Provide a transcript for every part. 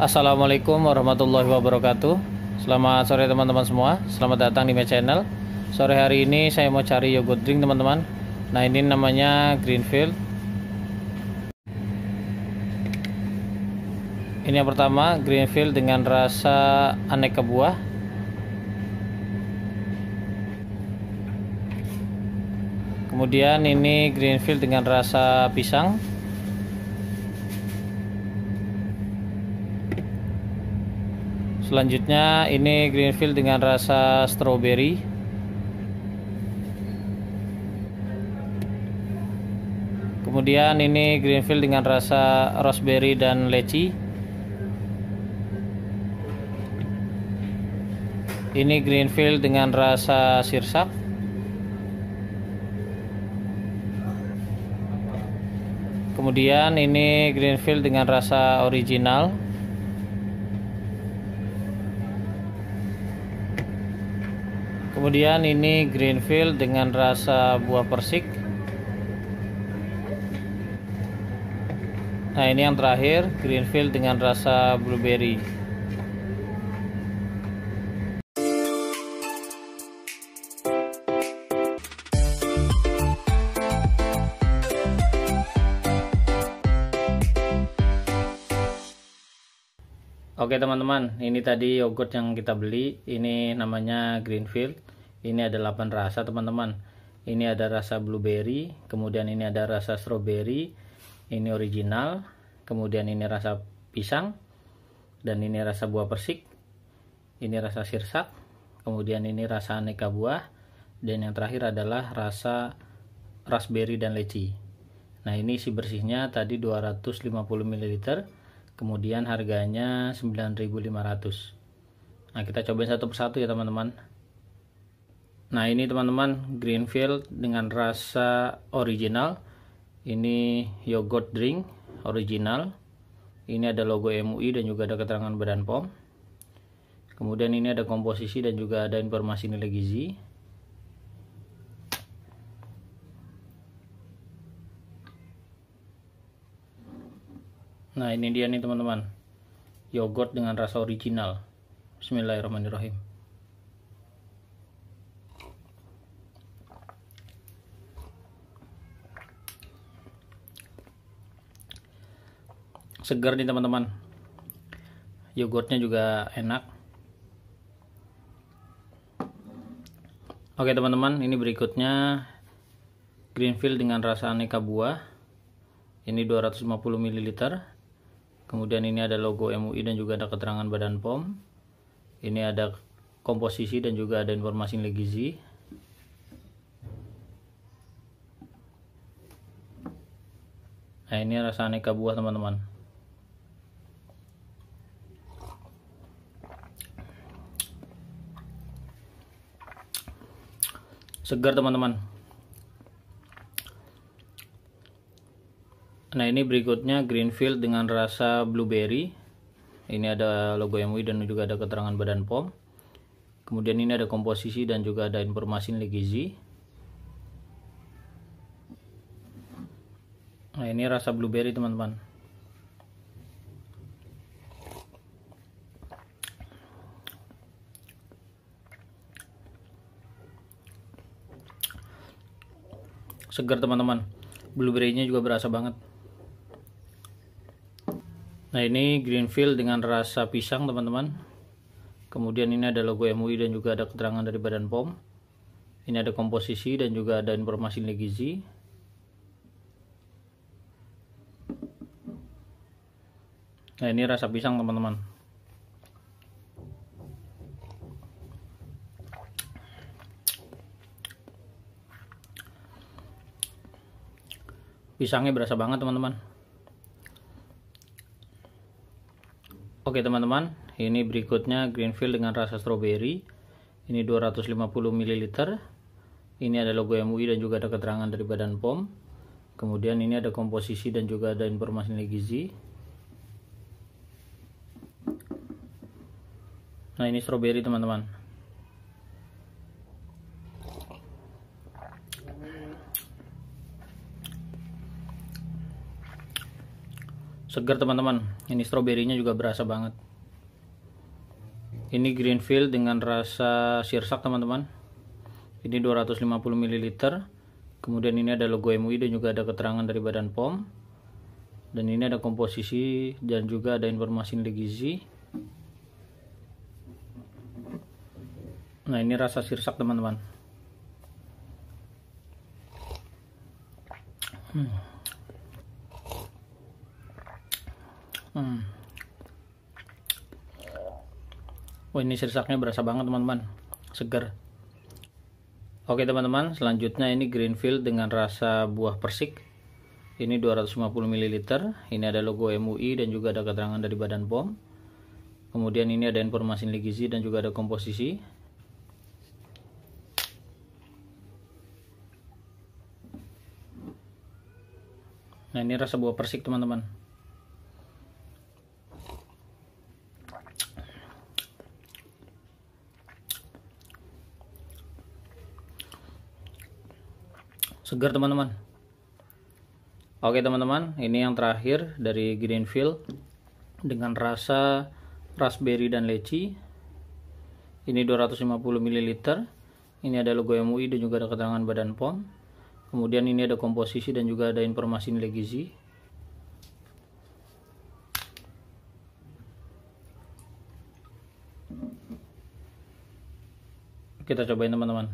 Assalamualaikum warahmatullahi wabarakatuh Selamat sore teman-teman semua Selamat datang di my channel Sore hari ini saya mau cari yogurt drink teman-teman Nah ini namanya Greenfield Ini yang pertama Greenfield dengan rasa aneka buah Kemudian ini Greenfield dengan rasa pisang selanjutnya ini greenfield dengan rasa strawberry kemudian ini greenfield dengan rasa raspberry dan leci ini greenfield dengan rasa sirsak kemudian ini greenfield dengan rasa original kemudian ini greenfield dengan rasa buah persik nah ini yang terakhir greenfield dengan rasa blueberry Oke teman-teman, ini tadi yogurt yang kita beli. Ini namanya Greenfield. Ini ada 8 rasa teman-teman. Ini ada rasa blueberry, kemudian ini ada rasa strawberry, ini original, kemudian ini rasa pisang, dan ini rasa buah persik, ini rasa sirsak, kemudian ini rasa aneka buah, dan yang terakhir adalah rasa raspberry dan leci. Nah ini si bersihnya tadi 250 ml kemudian harganya 9.500 nah kita cobain satu persatu ya teman-teman nah ini teman-teman Greenfield dengan rasa original ini yogurt drink original ini ada logo MUI dan juga ada keterangan badan POM kemudian ini ada komposisi dan juga ada informasi nilai gizi Nah ini dia nih teman-teman Yogurt dengan rasa original Bismillahirrahmanirrahim Segar nih teman-teman Yogurtnya juga enak Oke teman-teman ini berikutnya Greenfield dengan rasa aneka buah Ini 250 ml kemudian ini ada logo MUI dan juga ada keterangan badan POM ini ada komposisi dan juga ada informasi nilai nah ini rasa aneka buah teman-teman segar teman-teman Nah ini berikutnya Greenfield dengan rasa blueberry. Ini ada logo MUI dan juga ada keterangan badan pom. Kemudian ini ada komposisi dan juga ada informasi nilai gizi. Nah ini rasa blueberry teman-teman. Segar teman-teman. Blueberry-nya juga berasa banget. Nah ini Greenfield dengan rasa pisang teman-teman Kemudian ini ada logo MUI dan juga ada keterangan dari Badan POM Ini ada komposisi dan juga ada informasi nilai gizi Nah ini rasa pisang teman-teman Pisangnya berasa banget teman-teman Oke teman-teman, ini berikutnya Greenfield dengan rasa strawberry. Ini 250 ml. Ini ada logo MUI dan juga ada keterangan dari Badan POM. Kemudian ini ada komposisi dan juga ada informasi nilai gizi. Nah, ini strawberry teman-teman. seger teman-teman ini stroberinya juga berasa banget ini greenfield dengan rasa sirsak teman-teman ini 250 ml kemudian ini ada logo MUI dan juga ada keterangan dari badan POM dan ini ada komposisi dan juga ada informasi nilai gizi nah ini rasa sirsak teman-teman hmm. Hmm. Wah ini sirsaknya berasa banget teman-teman, segar. Oke teman-teman, selanjutnya ini Greenfield dengan rasa buah persik. Ini 250 ml. Ini ada logo MUI dan juga ada keterangan dari Badan POM. Kemudian ini ada informasi nilai dan juga ada komposisi. Nah ini rasa buah persik teman-teman. segar teman-teman oke teman-teman ini yang terakhir dari Greenfield dengan rasa raspberry dan leci ini 250 ml ini ada logo MUI dan juga ada keterangan badan POM kemudian ini ada komposisi dan juga ada informasi nilai gizi kita cobain teman-teman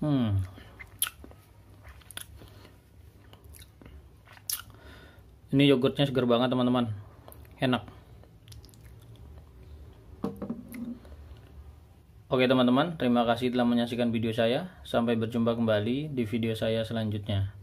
Hmm. Ini yogurtnya segar banget teman-teman. Enak. Oke teman-teman, terima kasih telah menyaksikan video saya. Sampai berjumpa kembali di video saya selanjutnya.